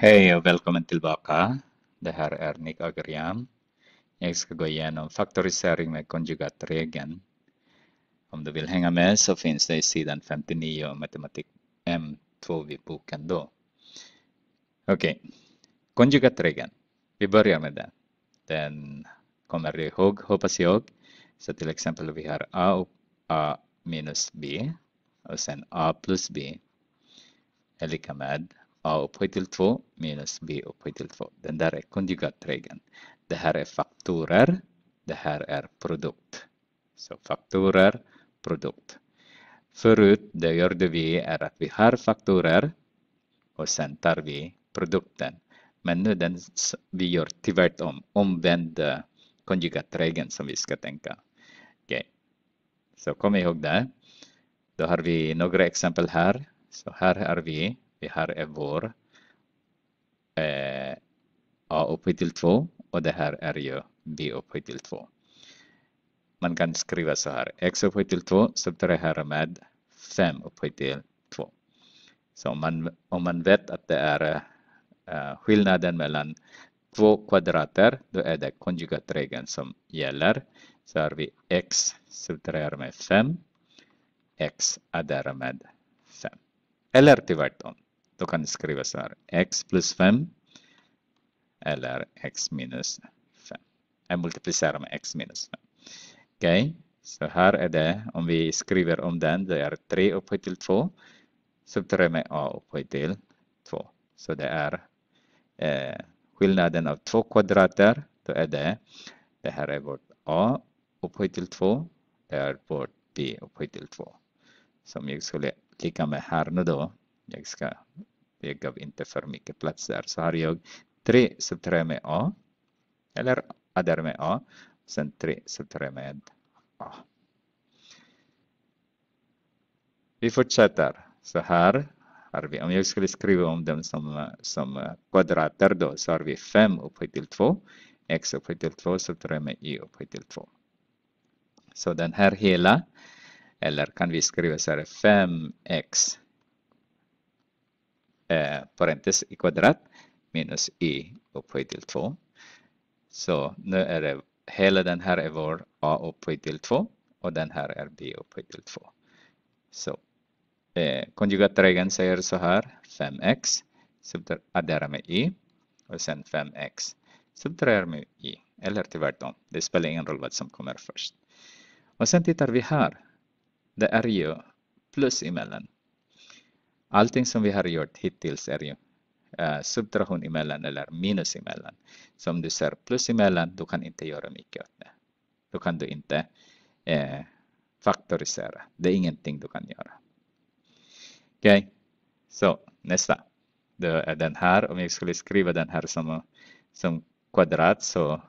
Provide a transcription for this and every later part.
Hej och välkommen tillbaka. Det här är Nick Agriam. Jag ska gå igenom faktorisering med konjugatregeln. Om du vill hänga med så finns det i sidan 59 matematik M2 vid boken då. Okej, okay. konjugatregeln. Vi börjar med den. Den kommer du ihåg hoppas jag. Så till exempel vi har A och A minus B och sen A plus B är lika med a upphöjt till 2 minus b upphöjt till 2. Den där är konjugatregeln. Det här är faktorer. Det här är produkt. Så faktorer, produkt. Förut, det gjorde vi är att vi har faktorer och sen tar vi produkten. Men nu den, vi gör tvärtom, omvänd eh, konjugatregeln som vi ska tänka. Okay. Så kom ihåg det. Då har vi några exempel här. Så här har vi vi här är vår eh, A upphöjt till 2 och det här är ju B upphöjt till 2. Man kan skriva så här. X upphöjt till 2 subtraherar med 5 upphöjt till 2. Så om man, om man vet att det är eh, skillnaden mellan två kvadrater, då är det konjugatregeln som gäller. Så har vi x subtraherar med 5, x adderar med 5. Eller tvärtom. Då kan det skriva så här. X plus 5 eller X minus 5. Jag multiplicerar med X minus 5. Okej, okay. så här är det. Om vi skriver om den, det är 3 upphöjt till 2. Subtraherar med A upphöjt till 2. Så det är eh, skillnaden av två kvadrater. Då är det, det här är vårt A upphöjt till 2. Det är vårt B upphöjt till 2. Som jag skulle klicka med här nu då. Jag ska det gav inte för mycket plats där. Så har jag tre subträ med A. Eller addar med A. Sen tre subträ med A. Vi fortsätter. Så här har vi, om jag skulle skriva om dem som, som kvadrater då, så har vi 5 upphöjt till 2. X upphöjt till 2 subträ med Y upphöjt till 2. Så den här hela, eller kan vi skriva så här 5x eh, parentes i kvadrat minus i upphöjt till 2. Så nu är det hela den här är vår a upphöjt till 2 och den här är b upphöjt till 2. Så eh, konjugatregeln säger så här 5x adderar med i och sen 5x subtraherar med i eller tvärtom. Det spelar ingen roll vad som kommer först. Och sen tittar vi här. Det är ju plus emellan allting som vi har gjort hittills är ju eh, subtraktion emellan eller minus emellan. Så om du ser plus emellan, du kan inte göra mycket åt det. Då kan du inte eh, faktorisera. Det är ingenting du kan göra. Okej, okay. så nästa. Då är den här, om jag skulle skriva den här som, som kvadrat så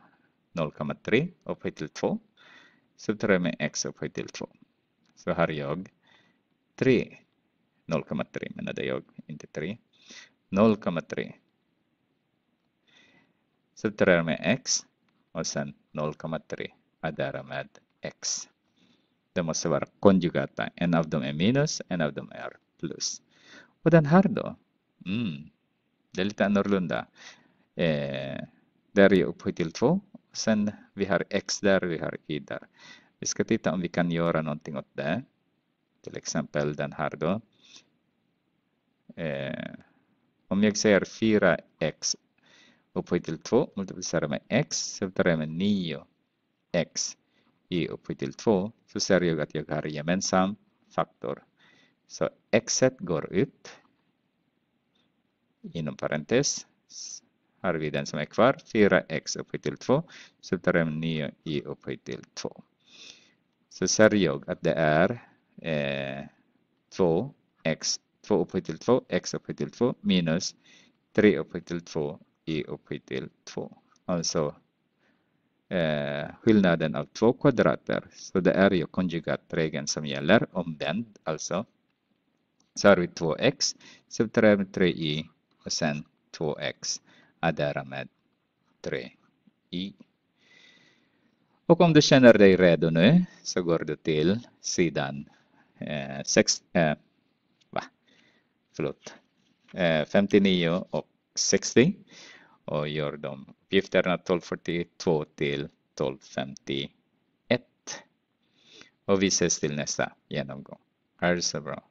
0,3 upphöjt till 2. Subtraherar med x upphöjt till 2. Så har jag 3 0,3 menade jag, inte 3. 0,3. Subtraherar med x och sen 0,3 adderar med x. Det måste vara konjugata. En av dem är minus, en av dem är plus. Och den här då? Mm, det är lite annorlunda. Eh, där är upphöjt till 2. Sen vi har x där, vi har y där. Vi ska titta om vi kan göra någonting åt det. Till exempel den här då. Eh, om jag säger 4x upphöjt till 2 multiplicerar med x jag med 9x i upphöjt till 2 så ser jag att jag har gemensam faktor. Så x går ut inom parentes har vi den som är kvar 4x upphöjt till 2 subtraherar med 9 i upphöjt till 2. Så ser jag att det är eh, 2x 2 upphöjt till 2, x upphöjt till 2 minus 3 upphöjt till 2, y upphöjt till 2. Alltså eh, skillnaden av två kvadrater. Så det är ju konjugatregeln som gäller, omvänd alltså. Så har vi 2x, subtraherar med 3y och sen 2x adderar med 3i. Och om du känner dig redo nu så går du till sidan eh, sex, eh, förlåt, 59 eh, och 60 och gör de uppgifterna 1242 till 1251. Och vi ses till nästa genomgång. Ha det så bra.